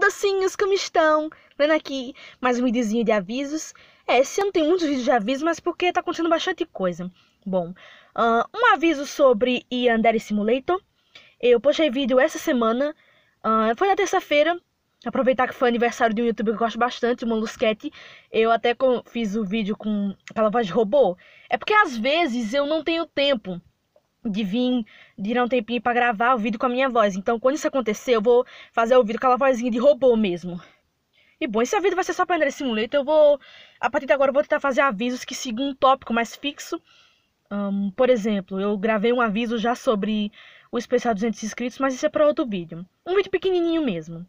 docinhos, como estão? Lendo aqui mais um videozinho de avisos. É, esse ano tem muitos vídeos de avisos, mas porque tá acontecendo bastante coisa. Bom, uh, um aviso sobre Yandere Simulator. Eu postei vídeo essa semana, uh, foi na terça-feira. Aproveitar que foi aniversário de um youtuber que eu gosto bastante, o Molusquete. Eu até fiz o vídeo com aquela voz de robô. É porque às vezes eu não tenho tempo de vir, de ir um tempinho para gravar o vídeo com a minha voz. Então, quando isso acontecer, eu vou fazer o vídeo com aquela vozinha de robô mesmo. E bom, esse vídeo vai ser só para André Simulator. Eu vou, a partir de agora, eu vou tentar fazer avisos que sigam um tópico mais fixo. Um, por exemplo, eu gravei um aviso já sobre o especial 200 inscritos, mas isso é para outro vídeo. Um vídeo pequenininho mesmo.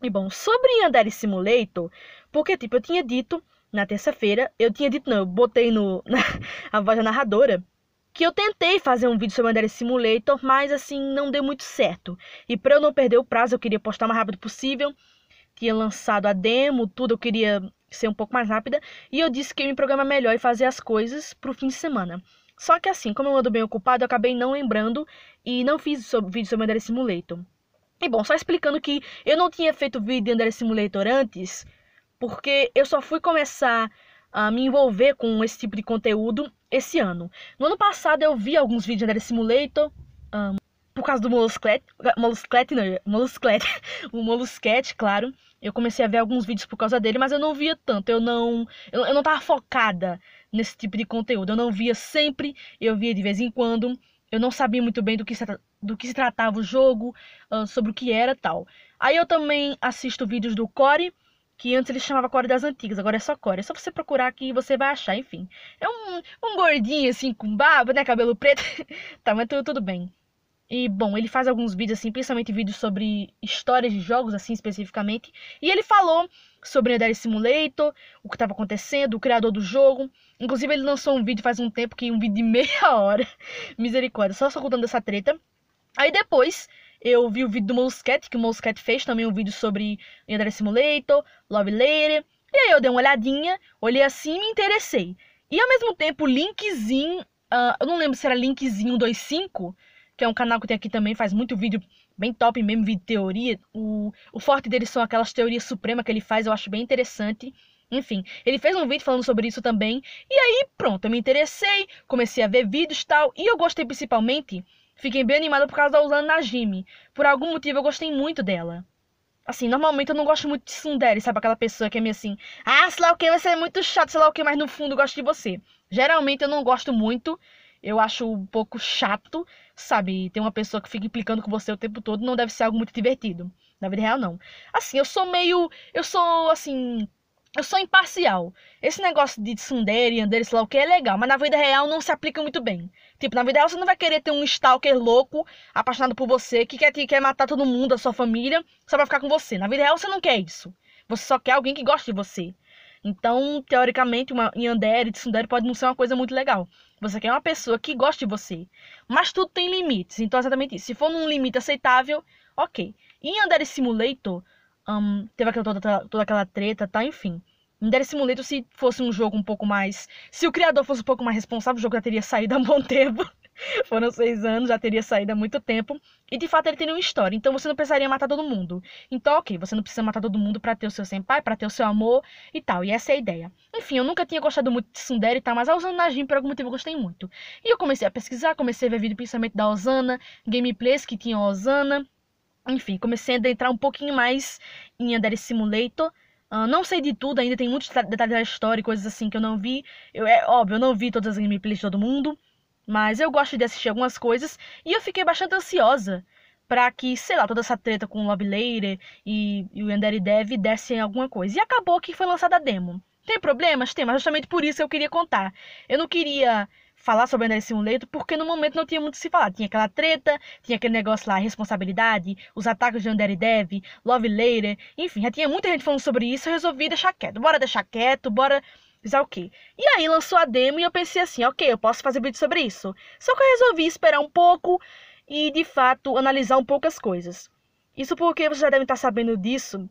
E bom, sobre André Simulator, porque tipo, eu tinha dito na terça-feira, eu tinha dito, não, eu botei no, na, a voz da narradora, que eu tentei fazer um vídeo sobre Andare Simulator, mas assim, não deu muito certo. E para eu não perder o prazo, eu queria postar o mais rápido possível. Tinha lançado a demo, tudo, eu queria ser um pouco mais rápida. E eu disse que eu me programa melhor e fazer as coisas pro fim de semana. Só que assim, como eu ando bem ocupado, eu acabei não lembrando e não fiz sobre, vídeo sobre Andare Simulator. E bom, só explicando que eu não tinha feito vídeo de Andare Simulator antes, porque eu só fui começar a me envolver com esse tipo de conteúdo esse ano. No ano passado eu vi alguns vídeos de Simulator. Um, por causa do Molusclet, Molusclet não, o Molusquete, claro. Eu comecei a ver alguns vídeos por causa dele, mas eu não via tanto. Eu não, eu, eu não tava focada nesse tipo de conteúdo. Eu não via sempre, eu via de vez em quando. Eu não sabia muito bem do que se, do que se tratava o jogo, uh, sobre o que era tal. Aí eu também assisto vídeos do Core, que antes ele chamava Core das Antigas, agora é só Core. É só você procurar aqui e você vai achar, enfim. É um, um gordinho, assim, com barba, né? Cabelo preto. tá, mas tudo, tudo bem. E, bom, ele faz alguns vídeos, assim, principalmente vídeos sobre histórias de jogos, assim, especificamente. E ele falou sobre o Undead Simulator, o que estava acontecendo, o criador do jogo. Inclusive, ele lançou um vídeo faz um tempo, que um vídeo de meia hora. Misericórdia, só, só contando essa treta. Aí depois, eu vi o vídeo do Mosquete que o Mosquete fez também um vídeo sobre André Simulator, Love Later. E aí eu dei uma olhadinha, olhei assim e me interessei. E ao mesmo tempo, Linkzinho, uh, eu não lembro se era Linkzinho25, que é um canal que tem aqui também, faz muito vídeo bem top mesmo, vídeo de teoria. O, o forte dele são aquelas teorias supremas que ele faz, eu acho bem interessante. Enfim, ele fez um vídeo falando sobre isso também. E aí, pronto, eu me interessei, comecei a ver vídeos e tal. E eu gostei principalmente Fiquei bem animada por causa da Usana Najimi. Por algum motivo eu gostei muito dela. Assim, normalmente eu não gosto muito de Sundere, sabe? Aquela pessoa que é meio assim, ah, sei lá o que, você é muito chato, sei lá o que, mas no fundo eu gosto de você. Geralmente eu não gosto muito, eu acho um pouco chato, sabe? Ter uma pessoa que fica implicando com você o tempo todo não deve ser algo muito divertido. Na vida real, não. Assim, eu sou meio. Eu sou, assim, eu sou imparcial. Esse negócio de tsundere, andere, sei lá o que, é legal, mas na vida real não se aplica muito bem. Tipo, na vida real você não vai querer ter um stalker louco, apaixonado por você, que quer, que quer matar todo mundo, a sua família, só pra ficar com você. Na vida real você não quer isso. Você só quer alguém que goste de você. Então, teoricamente, uma Yandere, Tsundere pode não ser uma coisa muito legal. Você quer uma pessoa que goste de você. Mas tudo tem limites, então é exatamente isso. Se for num limite aceitável, ok. Em Yandere Simulator, um, teve aquela, toda, toda aquela treta, tá? Enfim. me esse monito se fosse um jogo um pouco mais. Se o criador fosse um pouco mais responsável, o jogo já teria saído há um bom tempo. Foram seis anos, já teria saído há muito tempo. E de fato ele teria uma história. Então você não precisaria matar todo mundo. Então, ok, você não precisa matar todo mundo para ter o seu senpai, para ter o seu amor e tal. E essa é a ideia. Enfim, eu nunca tinha gostado muito de Sundere e tal, mas a Osana Najin, por algum motivo, eu gostei muito. E eu comecei a pesquisar, comecei a ver vídeo pensamento da Osana, gameplays que tinha a Osana. Enfim, comecei a adentrar um pouquinho mais em Ender Simulator. Uh, não sei de tudo ainda, tem muitos detalhes da história e coisas assim que eu não vi. Eu, é óbvio, eu não vi todas as gameplays de todo mundo. Mas eu gosto de assistir algumas coisas e eu fiquei bastante ansiosa para que, sei lá, toda essa treta com o Love Later e, e o Ender Dev dessem alguma coisa. E acabou que foi lançada a demo. Tem problemas? Tem, mas justamente por isso eu queria contar. Eu não queria falar sobre Anderson Leito, porque no momento não tinha muito o que se falar. Tinha aquela treta, tinha aquele negócio lá, responsabilidade, os ataques de Andere Dev, Love Later, enfim, já tinha muita gente falando sobre isso, eu resolvi deixar quieto. Bora deixar quieto, bora pensar o quê? E aí lançou a demo e eu pensei assim, ok, eu posso fazer vídeo sobre isso. Só que eu resolvi esperar um pouco e, de fato, analisar um pouco as coisas. Isso porque vocês já devem estar sabendo disso,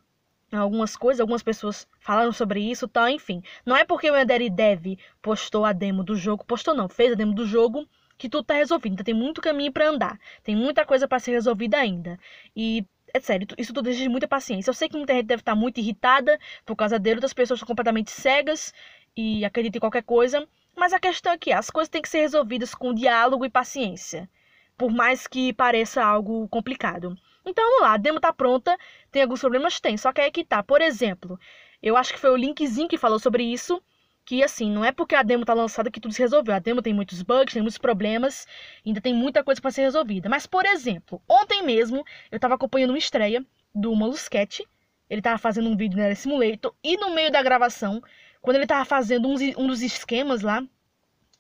algumas coisas, algumas pessoas falaram sobre isso, tá, enfim. Não é porque o Ender Dev postou a demo do jogo, postou não, fez a demo do jogo que tudo tá resolvido. Então tem muito caminho para andar, tem muita coisa para ser resolvida ainda. E é sério, isso tudo exige muita paciência. Eu sei que muita gente deve estar tá muito irritada por causa dele, outras pessoas estão completamente cegas e acreditam em qualquer coisa, mas a questão é que as coisas têm que ser resolvidas com diálogo e paciência, por mais que pareça algo complicado. Então vamos lá, a demo tá pronta, tem alguns problemas? Tem, só que aí é que tá. Por exemplo, eu acho que foi o linkzinho que falou sobre isso, que assim, não é porque a demo tá lançada que tudo se resolveu. A demo tem muitos bugs, tem muitos problemas, ainda tem muita coisa para ser resolvida. Mas, por exemplo, ontem mesmo eu tava acompanhando uma estreia do Molusquete, ele tava fazendo um vídeo na Simulator, e no meio da gravação, quando ele tava fazendo um dos esquemas lá,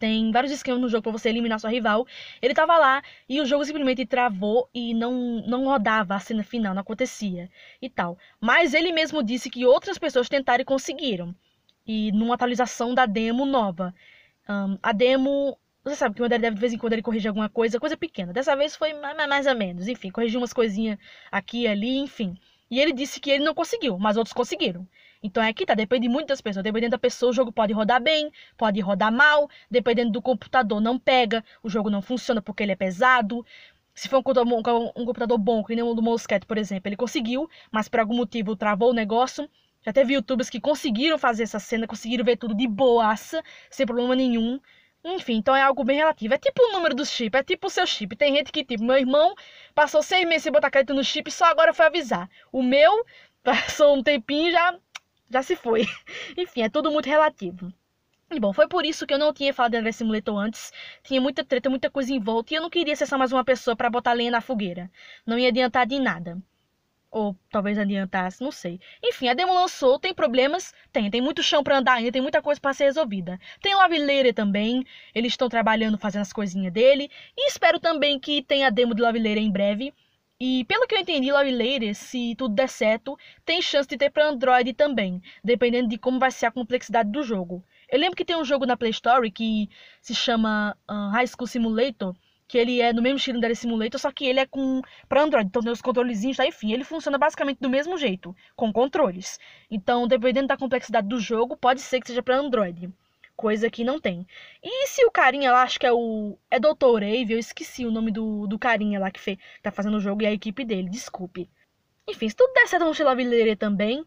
tem vários esquemas no jogo para você eliminar sua rival. Ele tava lá e o jogo simplesmente travou e não, não rodava a cena final, não acontecia e tal. Mas ele mesmo disse que outras pessoas tentaram e conseguiram. E numa atualização da demo nova. Um, a demo você sabe que o André deve de vez em quando ele corrigir alguma coisa, coisa pequena. Dessa vez foi mais, mais ou menos. Enfim, corrigiu umas coisinhas aqui e ali, enfim. E ele disse que ele não conseguiu, mas outros conseguiram. Então é que tá, depende muito das pessoas. Dependendo da pessoa, o jogo pode rodar bem, pode rodar mal. Dependendo do computador, não pega, o jogo não funciona porque ele é pesado. Se for um computador, um computador bom, que nem o do Mosquete, por exemplo, ele conseguiu, mas por algum motivo travou o negócio. Já teve youtubers que conseguiram fazer essa cena, conseguiram ver tudo de boaça, sem problema nenhum. Enfim, então é algo bem relativo. É tipo o número do chip, é tipo o seu chip. Tem gente que, tipo, meu irmão passou seis meses sem botar crédito no chip e só agora foi avisar. O meu passou um tempinho já já se foi. Enfim, é tudo muito relativo. E bom, foi por isso que eu não tinha falado de André Simulator antes. Tinha muita treta, muita coisa em volta e eu não queria só mais uma pessoa para botar lenha na fogueira. Não ia adiantar de nada. Ou talvez adiantasse, não sei. Enfim, a demo lançou, tem problemas? Tem, tem muito chão para andar ainda, tem muita coisa para ser resolvida. Tem Lavileira também, eles estão trabalhando, fazendo as coisinhas dele. E espero também que tenha a demo de Lavileira em breve. E pelo que eu entendi, Later, se tudo der certo, tem chance de ter para Android também, dependendo de como vai ser a complexidade do jogo. Eu lembro que tem um jogo na Play Store que se chama uh, High School Simulator, que ele é no mesmo estilo do Simulator, só que ele é com para Android, então tem os controlezinhos, tá? enfim, ele funciona basicamente do mesmo jeito, com controles. Então, dependendo da complexidade do jogo, pode ser que seja para Android coisa que não tem. E se o carinha lá, acho que é o. É Doutor Ave, eu esqueci o nome do, do carinha lá que, fez, que tá fazendo o jogo e a equipe dele, desculpe. Enfim, se tudo der certo, vamos tirar a Vileira também.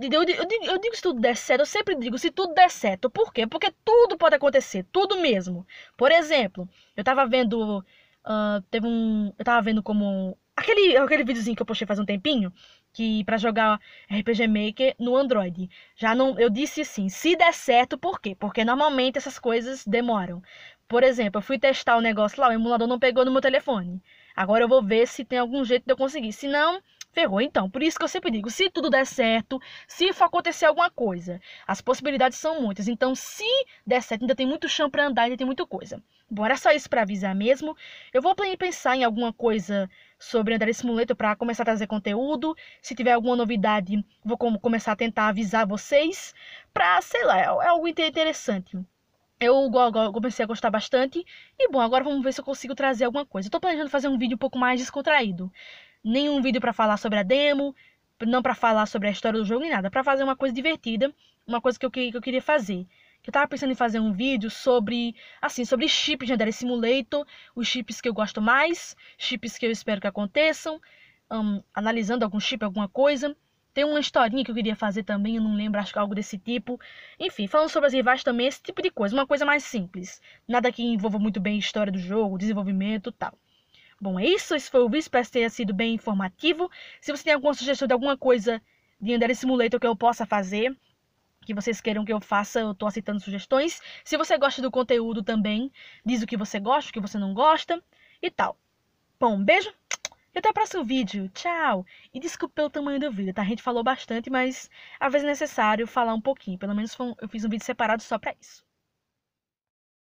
eu, eu, eu, digo se tudo der certo, eu sempre digo se tudo der certo. Por quê? Porque tudo pode acontecer, tudo mesmo. Por exemplo, eu tava vendo. Uh, teve um. Eu tava vendo como. Aquele, aquele videozinho que eu postei faz um tempinho, que para jogar RPG Maker no Android. Já não, eu disse sim. Se der certo, por quê? Porque normalmente essas coisas demoram. Por exemplo, eu fui testar o um negócio lá, o emulador não pegou no meu telefone. Agora eu vou ver se tem algum jeito de eu conseguir. Se não, ferrou. Então, por isso que eu sempre digo, se tudo der certo, se for acontecer alguma coisa, as possibilidades são muitas. Então, se der certo, ainda tem muito chão para andar, ainda tem muita coisa. Bora só isso para avisar mesmo. Eu vou pensar em alguma coisa sobre André Simuleto para começar a trazer conteúdo. Se tiver alguma novidade, vou começar a tentar avisar vocês. Pra, sei lá, é, é algo interessante. Eu comecei a gostar bastante. E bom, agora vamos ver se eu consigo trazer alguma coisa. Eu tô planejando fazer um vídeo um pouco mais descontraído. Nenhum vídeo para falar sobre a demo, não para falar sobre a história do jogo nem nada. para fazer uma coisa divertida, uma coisa que eu, que, que eu queria fazer. Eu tava pensando em fazer um vídeo sobre, assim, sobre chips de Android Simulator, os chips que eu gosto mais, chips que eu espero que aconteçam, um, analisando algum chip, alguma coisa. Tem uma historinha que eu queria fazer também, eu não lembro, acho que algo desse tipo. Enfim, falando sobre as rivais também, esse tipo de coisa, uma coisa mais simples. Nada que envolva muito bem a história do jogo, desenvolvimento tal. Bom, é isso. Esse foi o vídeo. Espero que tenha sido bem informativo. Se você tem alguma sugestão de alguma coisa de Android Simulator que eu possa fazer, que vocês queiram que eu faça, eu tô aceitando sugestões. Se você gosta do conteúdo também, diz o que você gosta, o que você não gosta e tal. Bom, um beijo e até o próximo vídeo. Tchau! E desculpe pelo tamanho do vídeo, tá? A gente falou bastante, mas às vezes é necessário falar um pouquinho. Pelo menos eu fiz um vídeo separado só pra isso.